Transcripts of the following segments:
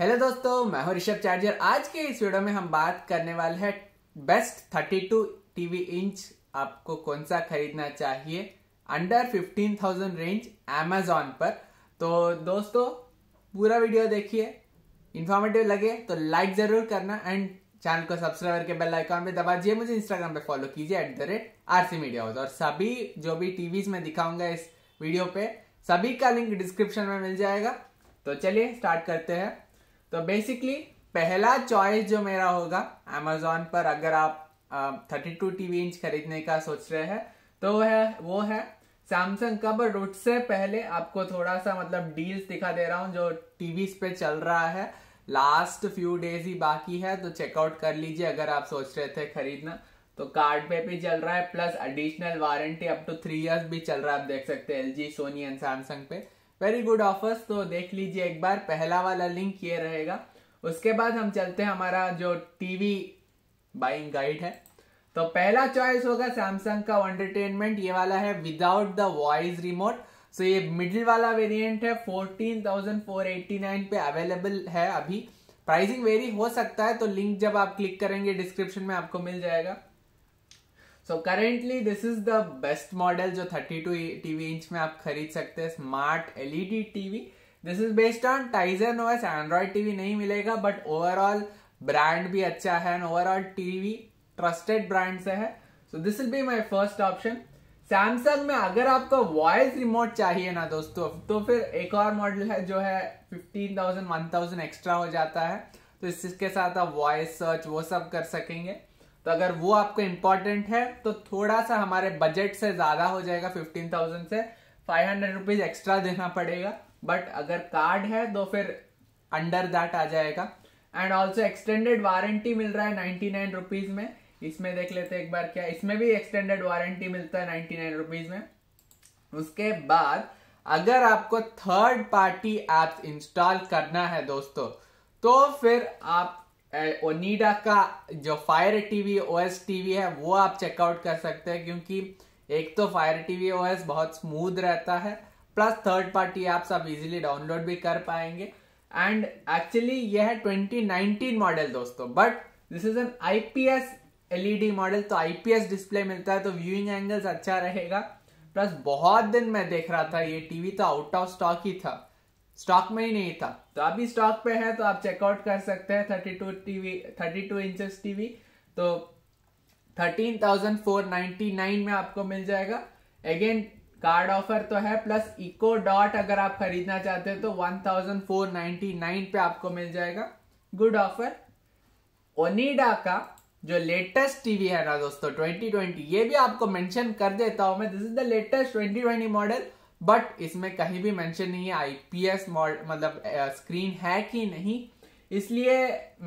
hello दोस्तों मैं हूं ऋषभ चार्जर आज के इस वीडियो में हम बात करने वाले हैं बेस्ट 32 टीवी इंच आपको कौन सा खरीदना चाहिए अंडर 15,000 रेंज अमेजोन पर तो दोस्तों पूरा वीडियो देखिए इंफॉर्मेटिव लगे तो लाइक जरूर करना एंड चैनल को सब्सक्राइब करके बेल आइकॉन पे दबा दिए मुझे इंस्टाग्राम पे फॉलो कीजिए at the rate R C media house और सभी जो भी टीवीज में दिखाऊंगा इस वीडियो पे सभी का लिंक डिस्क्रिप्शन में मिल जाएगा तो चलिए स्टार्ट करते हैं तो बेसिकली पहला चॉइस जो मेरा होगा अमेजोन पर अगर आप थर्टी टू टीवी इंच खरीदने का सोच रहे हैं तो वह है, वो है सैमसंग का बट उससे पहले आपको थोड़ा सा मतलब डील्स दिखा दे रहा हूँ जो टीवी पे चल रहा है लास्ट फ्यू डेज ही बाकी है तो चेकआउट कर लीजिए अगर आप सोच रहे थे खरीदना तो कार्ड पे भी चल रहा है plus additional warranty up to three years भी चल रहा है आप देख सकते हैं L G Sony and Samsung पे वेरी गुड ऑफर्स तो देख लीजिए एक बार पहला वाला लिंक ये रहेगा उसके बाद हम चलते हैं हमारा जो टीवी बाइंग गाइड है तो पहला चॉइस होगा सैमसंग का एंटरटेनमेंट ये वाला है without the voice remote so ये मिडिल वाला वेरिएंट है 14,489 पे अवेलेबल है अभी प्राइसिंग वेरी हो सकता है तो लिंक जब आप क्लिक करेंगे डिस्क्रिप्शन में आपको मिल जाएगा so currently this is the best model जो 32 टीवी इंच में आप खरीद सकते हैं smart LED TV this is based on Tizen OS Android TV नहीं मिलेगा बट ओवरऑल ब्रांड भी अच्छा है and overall TV trusted brand से है so this will be my first option Samsung में अगर आपको वॉइस रिमोट चाहिए ना दोस्तों तो फिर एक और मॉडल है जो है fifteen thousand one thousand extra हो जाता है तो इसके साथ आप वॉइस सर्च वो सब कर सकेंगे तो अगर वो आपको इंपॉर्टेंट है तो थोड़ा सा हमारे बजट से ज्यादा हो जाएगा फिफ्टीन थाउजेंड से फाइव हंड्रेड रुपीज एक्स्ट्रा देना पड़ेगा बट अगर कार्ड है तो फिर अंडर दैट आ जाएगा एंड ऑल्सो एक्सटेंडेड वारंटी मिल रहा है नाइनटी नाइन रुपीज में इसमें देख लेते एक बार क्या इसमें भी एक्सटेंडेड वारंटी मिलता है नाइनटी नाइन रुपीज में उसके बाद अगर आपको थर्ड पार्टी एप्स इंस्टॉल करना है दोस्तों तो फिर आप ओनिडा का जो फायर टीवी ओएस टीवी है वो आप चेकआउट कर सकते हैं क्योंकि एक तो फायर टीवी ओएस बहुत स्मूथ रहता है प्लस थर्ड पार्टी आप सब इजीली डाउनलोड भी कर पाएंगे एंड एक्चुअली यह है 2019 मॉडल दोस्तों but this is an IPS LED model तो आईपीएस डिस्प्ले मिलता है तो व्यूइंग एंगल्स अच्छा रहेगा प्लस बहुत दिन मैं देख रहा था ये टीवी तो आउट ऑफ स्टॉक ही था स्टॉक में ही नहीं था तो अभी स्टॉक पे है तो आप चेकआउट कर सकते हैं thirty two TV thirty two inch TV तो thirteen thousand four ninety nine में आपको मिल जाएगा अगेन कार्ड ऑफर तो है प्लस इको डॉट अगर आप खरीदना चाहते हैं तो one thousand four ninety nine पे आपको मिल जाएगा गुड ऑफर ओनिडा का जो लेटेस्ट टीवी है ना दोस्तों 2020 ये भी आपको मेंशन कर देता हूं मैं this is the latest 2020 model but इसमें कहीं भी मेंशन नहीं है आईपीएस मतलब स्क्रीन है कि नहीं इसलिए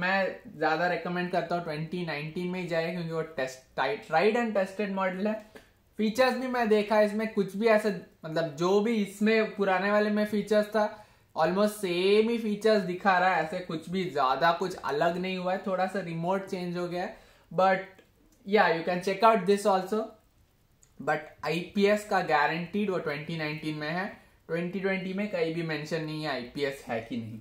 मैं ज़्यादा रेकमेंड करता हूँ 2019 में ही जाए क्योंकि वो test tried and tested model है फीचर्स भी मैं देखा इसमें कुछ भी ऐसे मतलब जो भी इसमें पुराने वाले में फीचर्स था ऑलमोस्ट सेम ही फीचर्स दिखा रहा है ऐसे कुछ भी ज़्यादा कुछ अलग नहीं हुआ है थोड़ा सा रिमोट चेंज हो गया है बट या you can check out this also but IPS का गारंटीड वो 2019 में है 2020 में कहीं भी मेंशन नहीं है आईपीएस है कि नहीं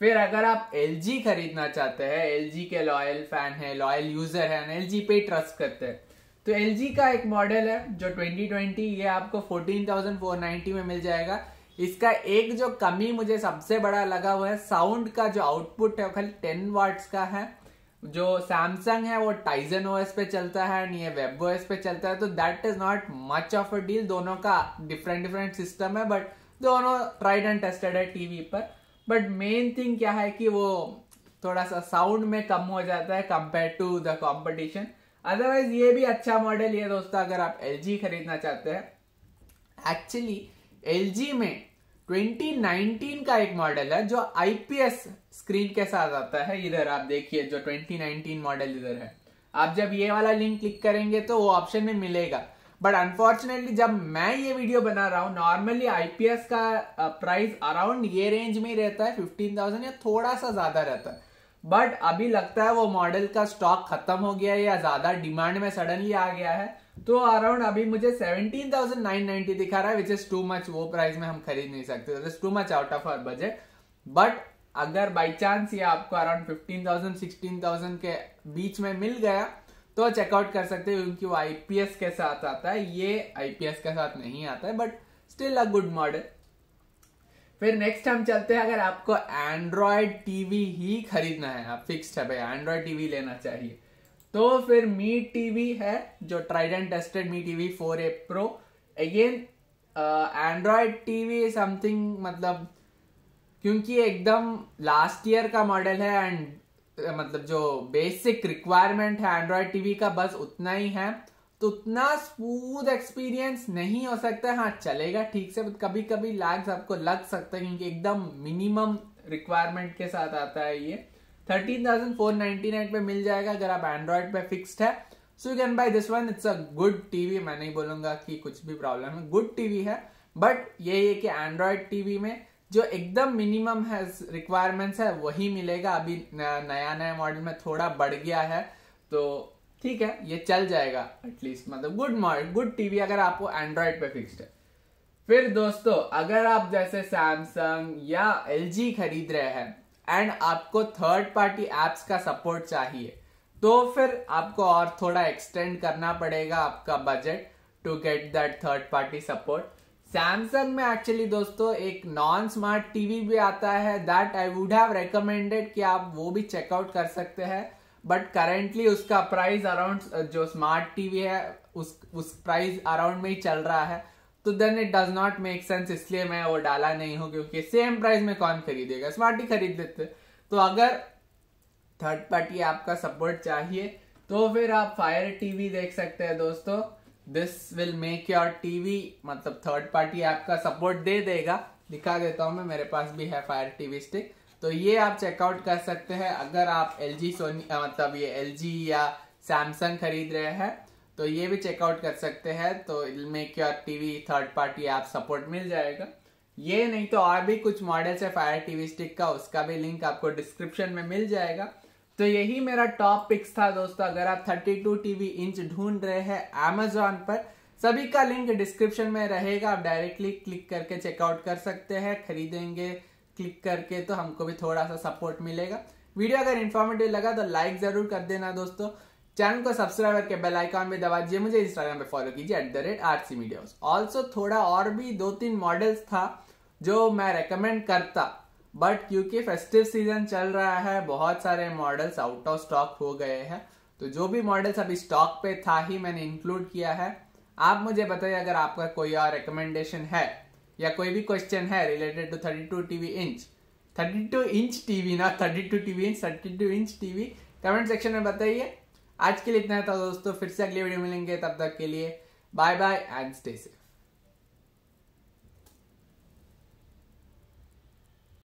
फिर अगर आप एल खरीदना चाहते हैं एल के लॉयल फैन है लॉयल यूजर है एल जी पे ट्रस्ट करते हैं तो एल का एक मॉडल है जो 2020 ये आपको 14,490 में मिल जाएगा इसका एक जो कमी मुझे सबसे बड़ा लगा हुआ है साउंड का जो आउटपुट है खाली 10 वाट्स का है जो सैमसंग है वो टाइजन ओ पे चलता है एंड ये वेब ओ पे चलता है तो that is not much of a deal दोनों का डिफरेंट डिफरेंट सिस्टम है बट दोनों ट्राइड एंड टेस्टेड है टीवी पर बट मेन थिंग क्या है कि वो थोड़ा सा साउंड में कम हो जाता है compare to the competition otherwise ये भी अच्छा मॉडल है दोस्तों अगर आप एल खरीदना चाहते हैं एक्चुअली एल में 2019 का एक मॉडल है जो आईपीएस स्क्रीन के साथ आता है इधर आप देखिए जो 2019 मॉडल इधर है आप जब ये वाला लिंक क्लिक करेंगे तो वो ऑप्शन में मिलेगा बट अनफॉर्चुनेटली जब मैं ये वीडियो बना रहा हूँ नॉर्मली आईपीएस का प्राइस अराउंड ये रेंज में ही रहता है फिफ्टीन थाउजेंड या थोड़ा सा ज्यादा रहता है बट अभी लगता है वो मॉडल का स्टॉक खत्म हो गया है या ज्यादा डिमांड में सडनली आ गया है तो अराउंड अभी मुझे 17,990 दिखा रहा है विच इज टू मच वो प्राइस में हम खरीद नहीं सकते too much out of our budget but अगर बाई चांस ये आपको अराउंड 15,000 16,000 के बीच में मिल गया तो चेकआउट कर सकते हैं क्योंकि वो आईपीएस के साथ आता है ये आईपीएस के साथ नहीं आता है but still a good model फिर नेक्स्ट हम चलते हैं अगर आपको एंड्रॉयड टीवी ही खरीदना है आप फिक्स्ड है भाई एंड्रॉयड टीवी लेना चाहिए तो फिर मी टीवी है जो tried and tested Mi TV four A pro again Android TV something मतलब क्योंकि एकदम लास्ट ईयर का मॉडल है एंड uh, मतलब जो बेसिक रिक्वायरमेंट है एंड्रॉयड टीवी का बस उतना ही है तो उतना स्मूथ एक्सपीरियंस नहीं हो सकता हाँ चलेगा ठीक से कभी कभी लैग्स आपको लग सकता है क्योंकि एकदम मिनिमम रिक्वायरमेंट के साथ आता है ये thirteen thousand four ninety nine पे मिल जाएगा अगर आप एंड्रॉइड पे फिक्स्ड है so you can buy this one it's a good TV मैं नहीं बोलूंगा कि कुछ भी प्रॉब्लम है गुड टीवी है बट यही है कि एंड्रॉयड टीवी में जो एकदम मिनिमम है रिक्वायरमेंट्स है वही मिलेगा अभी नया नया मॉडल में थोड़ा बढ़ गया है तो ठीक है ये चल जाएगा एटलीस्ट मतलब गुड मॉडल गुड टीवी अगर आपको एंड्रॉयड पे फिक्स्ड है फिर दोस्तों अगर आप जैसे सैमसंग या एल खरीद रहे हैं एंड आपको थर्ड पार्टी एप्स का सपोर्ट चाहिए तो फिर आपको और थोड़ा एक्सटेंड करना पड़ेगा आपका budget to get that third party support Samsung में एक्चुअली दोस्तों एक नॉन स्मार्ट टीवी भी आता है that I would have recommended कि आप वो भी चेकआउट कर सकते हैं बट करेंटली उसका प्राइस अराउंड जो स्मार्ट टीवी है उस उस प्राइस अराउंड में ही चल रहा है तो then it does not make sense इसलिए मैं वो डाला नहीं हूं क्योंकि सेम प्राइस में कौन खरीदेगा स्मार्ट ही खरीद लेते तो अगर थर्ड पार्टी आपका सपोर्ट चाहिए तो फिर आप फायर टीवी देख सकते हैं दोस्तों this will make your TV मतलब थर्ड पार्टी आपका सपोर्ट दे देगा दिखा देता हूं मैं मेरे पास भी है फायर टीवी स्टिक तो ये आप चेकआउट कर सकते हैं अगर आप एल जी सोनी मतलब ये एल या सैमसंग खरीद रहे हैं तो ये भी चेकआउट कर सकते हैं तो इनमें क्या TV third party app support मिल जाएगा ये नहीं तो और भी कुछ मॉडल्स है फायर टीवी स्टिक का उसका भी लिंक आपको डिस्क्रिप्शन में मिल जाएगा तो यही मेरा टॉप पिक्स था दोस्तों अगर आप 32 टीवी इंच ढूंढ रहे हैं अमेजोन पर सभी का लिंक डिस्क्रिप्शन में रहेगा आप डायरेक्टली क्लिक करके चेकआउट कर सकते हैं खरीदेंगे क्लिक करके तो हमको भी थोड़ा सा सपोर्ट मिलेगा वीडियो अगर इन्फॉर्मेटिव लगा तो लाइक जरूर कर देना दोस्तों चैनल को सब्सक्राइब करके बेल आइकॉन भी दबा दीजिए मुझे इंस्टाग्राम पे फॉलो कीजिए at the rate R C मीडियोज ऑल्सो थोड़ा और भी दो तीन मॉडल्स था जो मैं रेकमेंड करता बट क्योंकि फेस्टिव सीजन चल रहा है बहुत सारे मॉडल्स आउट ऑफ स्टॉक हो गए हैं तो जो भी मॉडल्स अभी स्टॉक पे था ही मैंने इंक्लूड किया है आप मुझे बताइए अगर आपका कोई और रिकमेंडेशन है या कोई भी क्वेश्चन है related to thirty two TV inch thirty two inch TV ना thirty two TV inch thirty two inch TV comment section में बताइए आज के लिए इतना था दोस्तों फिर से अगली वीडियो मिलेंगे तब तक के लिए bye bye and stay safe